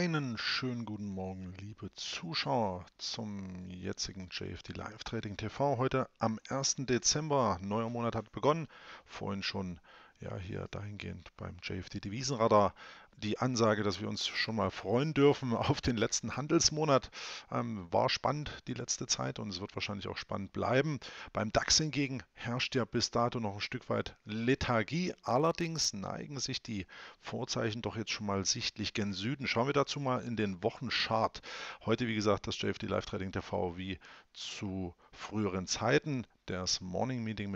Einen schönen guten Morgen, liebe Zuschauer, zum jetzigen JFD Live Trading TV. Heute am 1. Dezember, neuer Monat hat begonnen. Vorhin schon ja hier dahingehend beim JFD Devisenradar die Ansage, dass wir uns schon mal freuen dürfen auf den letzten Handelsmonat, ähm, war spannend die letzte Zeit und es wird wahrscheinlich auch spannend bleiben. Beim DAX hingegen herrscht ja bis dato noch ein Stück weit Lethargie. Allerdings neigen sich die Vorzeichen doch jetzt schon mal sichtlich gen Süden. Schauen wir dazu mal in den Wochenchart. Heute, wie gesagt, das JFD Live Trading TV wie zu früheren Zeiten. Das Morning Meeting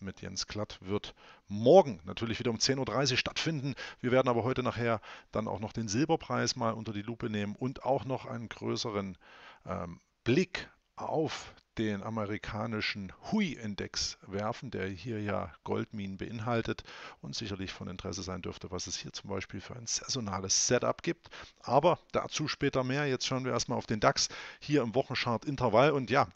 mit Jens Klatt wird morgen natürlich wieder um 10.30 Uhr stattfinden. Wir werden aber heute nachher dann auch noch den Silberpreis mal unter die Lupe nehmen und auch noch einen größeren ähm, Blick auf den amerikanischen Hui-Index werfen, der hier ja Goldminen beinhaltet und sicherlich von Interesse sein dürfte, was es hier zum Beispiel für ein saisonales Setup gibt. Aber dazu später mehr. Jetzt schauen wir erstmal auf den DAX hier im Wochenchart Intervall und ja,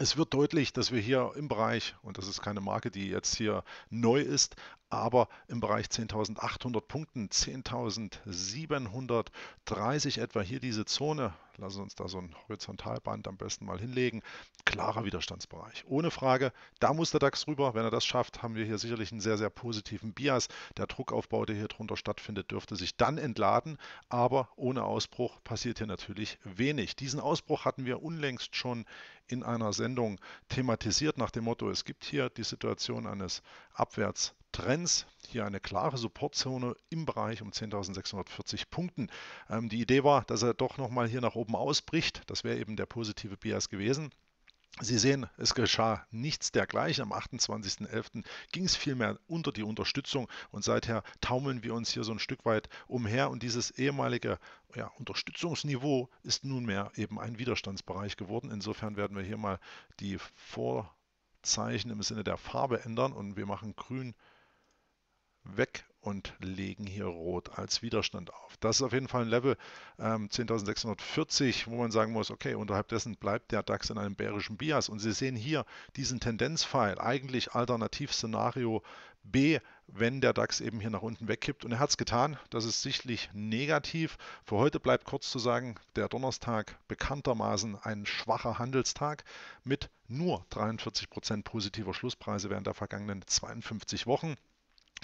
es wird deutlich, dass wir hier im Bereich, und das ist keine Marke, die jetzt hier neu ist, aber im Bereich 10.800 Punkten, 10.730 etwa hier diese Zone, lassen uns da so ein Horizontalband am besten mal hinlegen, klarer Widerstandsbereich. Ohne Frage, da muss der DAX rüber. Wenn er das schafft, haben wir hier sicherlich einen sehr, sehr positiven Bias. Der Druckaufbau, der hier drunter stattfindet, dürfte sich dann entladen, aber ohne Ausbruch passiert hier natürlich wenig. Diesen Ausbruch hatten wir unlängst schon in einer Sendung thematisiert nach dem Motto, es gibt hier die Situation eines Abwärts Trends. Hier eine klare Supportzone im Bereich um 10.640 Punkten. Ähm, die Idee war, dass er doch nochmal hier nach oben ausbricht. Das wäre eben der positive Bias gewesen. Sie sehen, es geschah nichts dergleichen. Am 28.11. ging es vielmehr unter die Unterstützung und seither taumeln wir uns hier so ein Stück weit umher und dieses ehemalige ja, Unterstützungsniveau ist nunmehr eben ein Widerstandsbereich geworden. Insofern werden wir hier mal die Vorzeichen im Sinne der Farbe ändern und wir machen grün weg und legen hier Rot als Widerstand auf. Das ist auf jeden Fall ein Level ähm, 10.640, wo man sagen muss, okay, unterhalb dessen bleibt der DAX in einem bärischen Bias. Und Sie sehen hier diesen Tendenzpfeil, eigentlich Alternativszenario B, wenn der DAX eben hier nach unten wegkippt. Und er hat es getan, das ist sichtlich negativ. Für heute bleibt kurz zu sagen, der Donnerstag bekanntermaßen ein schwacher Handelstag mit nur 43% positiver Schlusspreise während der vergangenen 52 Wochen.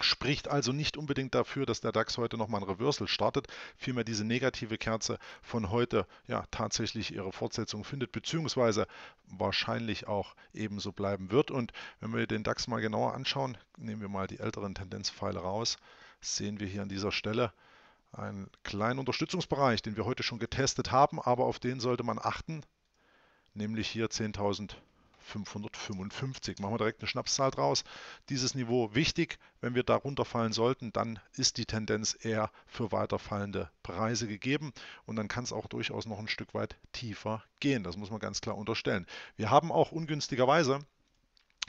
Spricht also nicht unbedingt dafür, dass der DAX heute nochmal ein Reversal startet, vielmehr diese negative Kerze von heute ja tatsächlich ihre Fortsetzung findet, beziehungsweise wahrscheinlich auch ebenso bleiben wird. Und wenn wir den DAX mal genauer anschauen, nehmen wir mal die älteren Tendenzpfeile raus, sehen wir hier an dieser Stelle einen kleinen Unterstützungsbereich, den wir heute schon getestet haben, aber auf den sollte man achten, nämlich hier 10.000. 555. Machen wir direkt eine Schnapszahl draus. Dieses Niveau wichtig. Wenn wir da runterfallen sollten, dann ist die Tendenz eher für weiter fallende Preise gegeben und dann kann es auch durchaus noch ein Stück weit tiefer gehen. Das muss man ganz klar unterstellen. Wir haben auch ungünstigerweise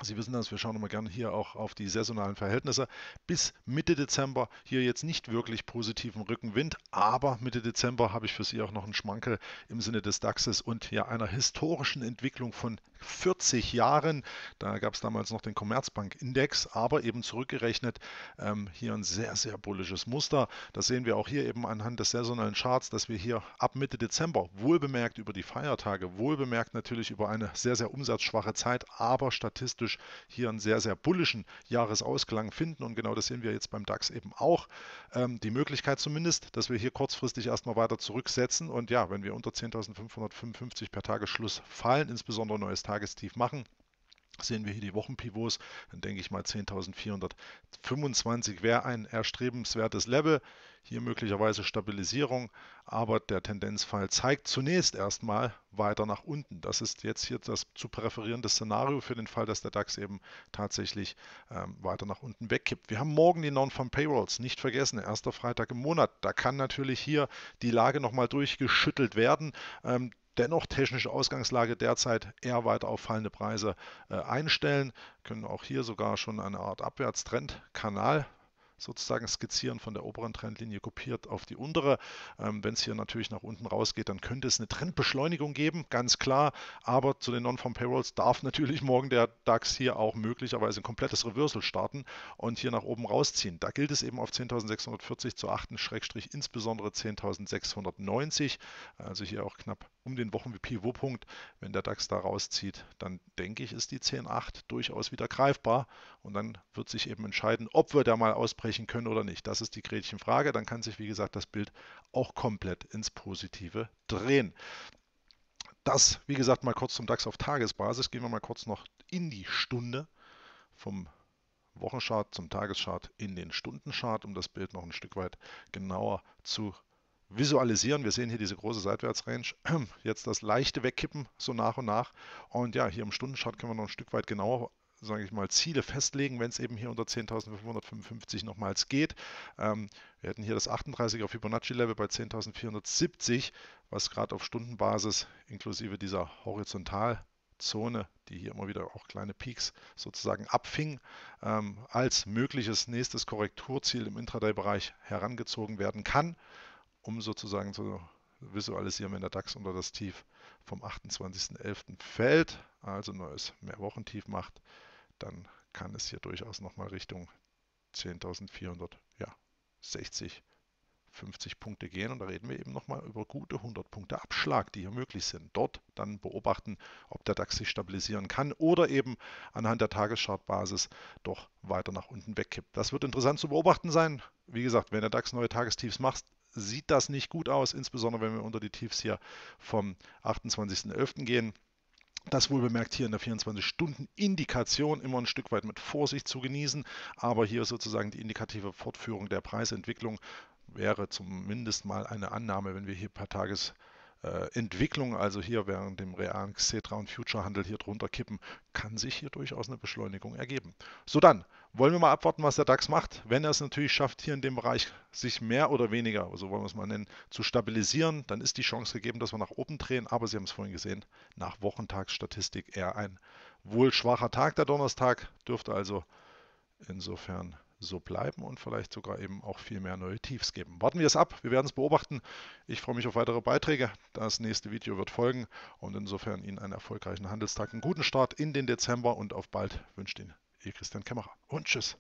Sie wissen das, wir schauen immer gerne hier auch auf die saisonalen Verhältnisse. Bis Mitte Dezember hier jetzt nicht wirklich positiven Rückenwind, aber Mitte Dezember habe ich für Sie auch noch einen Schmankel im Sinne des DAXes und ja einer historischen Entwicklung von 40 Jahren. Da gab es damals noch den Commerzbank-Index, aber eben zurückgerechnet ähm, hier ein sehr, sehr bullisches Muster. Das sehen wir auch hier eben anhand des saisonalen Charts, dass wir hier ab Mitte Dezember, wohlbemerkt über die Feiertage, wohlbemerkt natürlich über eine sehr, sehr umsatzschwache Zeit, aber statistisch hier einen sehr, sehr bullischen Jahresausklang finden. Und genau das sehen wir jetzt beim DAX eben auch. Ähm, die Möglichkeit zumindest, dass wir hier kurzfristig erstmal weiter zurücksetzen. Und ja, wenn wir unter 10.555 per Tagesschluss fallen, insbesondere neues Teil, Tagestief machen, sehen wir hier die Wochenpivots, dann denke ich mal 10.425 wäre ein erstrebenswertes Level, hier möglicherweise Stabilisierung, aber der Tendenzfall zeigt zunächst erstmal weiter nach unten. Das ist jetzt hier das zu präferierende Szenario für den Fall, dass der DAX eben tatsächlich ähm, weiter nach unten wegkippt. Wir haben morgen die Non-Farm Payrolls, nicht vergessen, erster Freitag im Monat. Da kann natürlich hier die Lage nochmal durchgeschüttelt werden. Ähm, dennoch technische Ausgangslage derzeit eher weiter auf fallende Preise äh, einstellen. können auch hier sogar schon eine Art Abwärtstrendkanal sozusagen skizzieren von der oberen Trendlinie kopiert auf die untere. Ähm, Wenn es hier natürlich nach unten rausgeht, dann könnte es eine Trendbeschleunigung geben, ganz klar. Aber zu den Non-Farm Payrolls darf natürlich morgen der DAX hier auch möglicherweise ein komplettes Reversal starten und hier nach oben rausziehen. Da gilt es eben auf 10.640 zu achten, Schrägstrich insbesondere 10.690, also hier auch knapp um den Wochenpivotpunkt. Wenn der DAX da rauszieht, dann denke ich, ist die 10.8 durchaus wieder greifbar. Und dann wird sich eben entscheiden, ob wir da mal ausbrechen können oder nicht. Das ist die Gretchenfrage. Dann kann sich, wie gesagt, das Bild auch komplett ins Positive drehen. Das, wie gesagt, mal kurz zum DAX auf Tagesbasis. Gehen wir mal kurz noch in die Stunde vom Wochenchart zum Tageschart in den Stundenchart, um das Bild noch ein Stück weit genauer zu visualisieren. Wir sehen hier diese große Seitwärtsrange. Jetzt das leichte Wegkippen so nach und nach. Und ja, hier im Stundenchart können wir noch ein Stück weit genauer sage ich mal, Ziele festlegen, wenn es eben hier unter 10.555 nochmals geht. Ähm, wir hätten hier das 38er Fibonacci-Level bei 10.470, was gerade auf Stundenbasis inklusive dieser Horizontalzone, die hier immer wieder auch kleine Peaks sozusagen abfing, ähm, als mögliches nächstes Korrekturziel im Intraday-Bereich herangezogen werden kann um sozusagen zu visualisieren, wenn der DAX unter das Tief vom 28.11. fällt, also neues Mehrwochentief macht, dann kann es hier durchaus nochmal Richtung 10.460, ja, 50 Punkte gehen. Und da reden wir eben nochmal über gute 100 Punkte Abschlag, die hier möglich sind. Dort dann beobachten, ob der DAX sich stabilisieren kann oder eben anhand der Tagesschartbasis doch weiter nach unten wegkippt. Das wird interessant zu beobachten sein. Wie gesagt, wenn der DAX neue Tagestiefs macht, sieht das nicht gut aus, insbesondere wenn wir unter die Tiefs hier vom 28.11. gehen. Das wohl bemerkt hier in der 24-Stunden-Indikation immer ein Stück weit mit Vorsicht zu genießen, aber hier sozusagen die indikative Fortführung der Preisentwicklung wäre zumindest mal eine Annahme, wenn wir hier per Tages- äh, Entwicklung also hier während dem realen Xetra- und Future-Handel hier drunter kippen, kann sich hier durchaus eine Beschleunigung ergeben. So dann, wollen wir mal abwarten, was der DAX macht. Wenn er es natürlich schafft, hier in dem Bereich sich mehr oder weniger, so wollen wir es mal nennen, zu stabilisieren, dann ist die Chance gegeben, dass wir nach oben drehen. Aber Sie haben es vorhin gesehen, nach Wochentagsstatistik eher ein wohl schwacher Tag, der Donnerstag, dürfte also insofern so bleiben und vielleicht sogar eben auch viel mehr neue Tiefs geben. Warten wir es ab, wir werden es beobachten. Ich freue mich auf weitere Beiträge. Das nächste Video wird folgen und insofern Ihnen einen erfolgreichen Handelstag, einen guten Start in den Dezember und auf bald wünscht Ihnen Ihr e. Christian Kämmerer und tschüss.